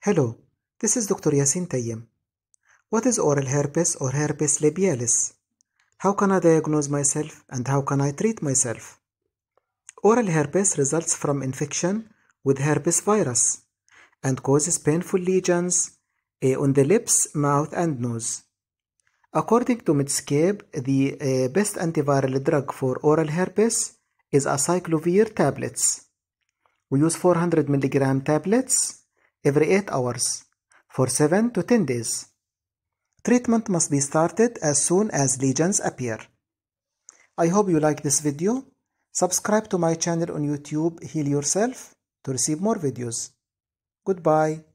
Hello, this is Dr. Yasin Tayyem. What is oral herpes or herpes labialis? How can I diagnose myself and how can I treat myself? Oral herpes results from infection with herpes virus and causes painful lesions eh, on the lips, mouth, and nose. According to Medscape, the eh, best antiviral drug for oral herpes is acyclovir tablets. We use 400 milligram tablets every 8 hours for 7 to 10 days. Treatment must be started as soon as lesions appear. I hope you like this video. Subscribe to my channel on YouTube Heal Yourself to receive more videos. Goodbye.